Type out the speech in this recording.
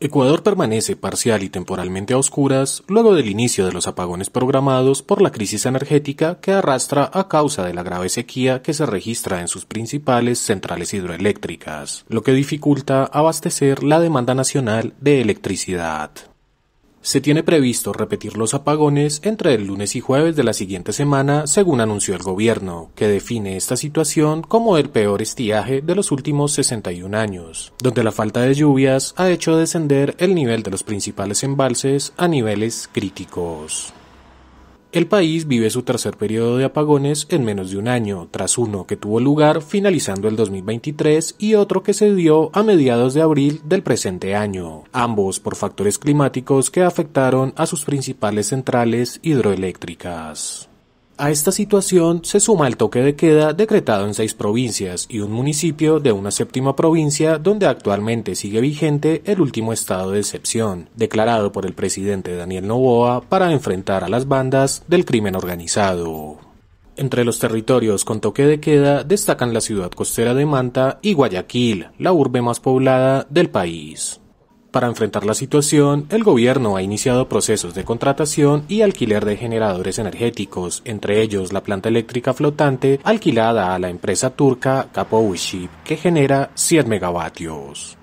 Ecuador permanece parcial y temporalmente a oscuras luego del inicio de los apagones programados por la crisis energética que arrastra a causa de la grave sequía que se registra en sus principales centrales hidroeléctricas, lo que dificulta abastecer la demanda nacional de electricidad. Se tiene previsto repetir los apagones entre el lunes y jueves de la siguiente semana, según anunció el gobierno, que define esta situación como el peor estiaje de los últimos 61 años, donde la falta de lluvias ha hecho descender el nivel de los principales embalses a niveles críticos. El país vive su tercer periodo de apagones en menos de un año, tras uno que tuvo lugar finalizando el 2023 y otro que se dio a mediados de abril del presente año, ambos por factores climáticos que afectaron a sus principales centrales hidroeléctricas. A esta situación se suma el toque de queda decretado en seis provincias y un municipio de una séptima provincia donde actualmente sigue vigente el último estado de excepción, declarado por el presidente Daniel Novoa para enfrentar a las bandas del crimen organizado. Entre los territorios con toque de queda destacan la ciudad costera de Manta y Guayaquil, la urbe más poblada del país. Para enfrentar la situación, el gobierno ha iniciado procesos de contratación y alquiler de generadores energéticos, entre ellos la planta eléctrica flotante alquilada a la empresa turca Uship, que genera 100 megavatios.